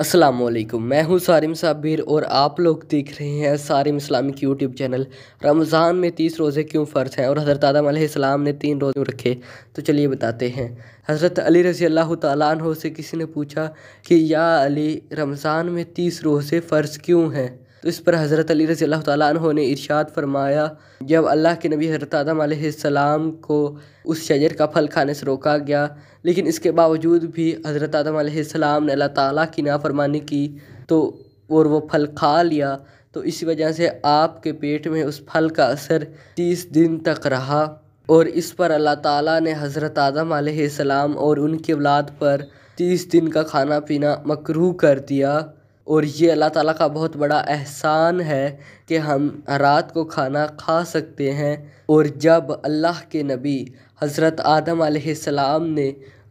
असलम मैं हूं सारिम साबिर और आप लोग देख रहे हैं Sarim Islamic YouTube channel Ramzan में तीस रोज़े क्यों फ़र्ज हैं और हज़रत आदम ने तीन रोज़े रखे तो चलिए बताते हैं हज़रत अली रज़ी अल्लाह तु से किसी ने पूछा कि या अली रमज़ान में तीस रोज़े फ़र्ज क्यों हैं तो इस पर हज़रत अली रज़ी अल्लाह तह ने इरशाद फरमाया जब अल्लाह के नबी हज़रत आदम आसमाम को उस शजर का फल खाने से रोका गया लेकिन इसके बावजूद भी हज़रत आदम आसमाम ने अल्लाह ताला की नाफरमानी की तो और वो फल खा लिया तो इसी वजह से आपके पेट में उस फल का असर तीस दिन तक रहा और इस पर अल्लाह ताला ने हज़रत आदम आसमाम और उनकी औलाद पर तीस दिन का खाना पीना मकरूह कर दिया और ये अल्लाह ताला का बहुत बड़ा एहसान है कि हम रात को खाना खा सकते हैं और जब अल्लाह के नबी हज़रत आदम सलाम ने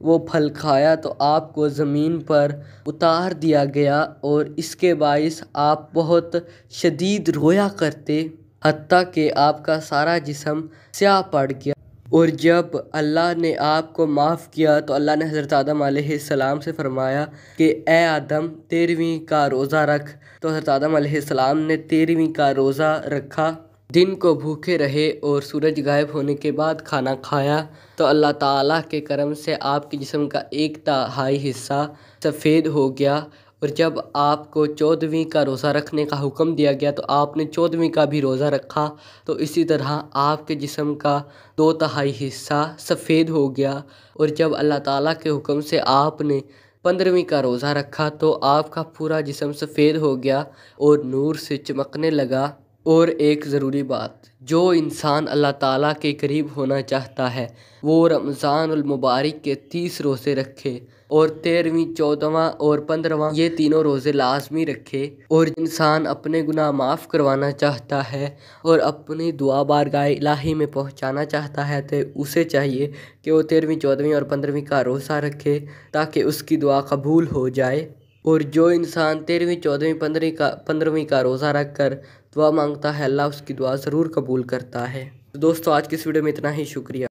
वो फल खाया तो आपको ज़मीन पर उतार दिया गया और इसके बायस आप बहुत शदीद रोया करते हती कि आपका सारा जिसम स्याह पड़ गया और जब अल्लाह ने आपको माफ़ किया तो अल्लाह ने हज़रत आदम सलाम से फरमाया कि ए आदम तेरहवीं का रोज़ा रख तो हज़रत आदम सलाम ने तेरहवीं का रोज़ा रखा दिन को भूखे रहे और सूरज गायब होने के बाद खाना खाया तो अल्लाह ताला के करम से आपके जिसम का एक तहाई हिस्सा सफ़ेद हो गया और जब आपको चौदहवीं का रोज़ा रखने का हुक्म दिया गया तो आपने चौदहवीं का भी रोज़ा रखा तो इसी तरह आपके जिस्म का दो तहाई हिस्सा सफ़ेद हो गया और जब अल्लाह ताला के हुक्म से आपने पंद्रहवीं का रोज़ा रखा तो आपका पूरा जिस्म सफ़ेद हो गया और नूर से चमकने लगा और एक ज़रूरी बात जो इंसान अल्लाह ताला के करीब होना चाहता है वो रमज़ान मुबारक के तीस रोज़े रखे और तेरहवीं चौदहवा और पंद्रहवा ये तीनों रोज़े लाजमी रखे और इंसान अपने गुनाह माफ़ करवाना चाहता है और अपनी दुआ बारगाह इलाही में पहुंचाना चाहता है तो उसे चाहिए कि वो तेरहवीं चौदहवीं और पंद्रहवीं का रोज़ा रखे ताकि उसकी दुआ कबूल हो जाए और जो इंसान तेरहवीं चौदहवीं पंद्रहवीं का पंद्रहवीं का रोज़ा रख कर दुआ मांगता है अल्लाह उसकी दुआ ज़रूर कबूल करता है दोस्तों आज की इस वीडियो में इतना ही शुक्रिया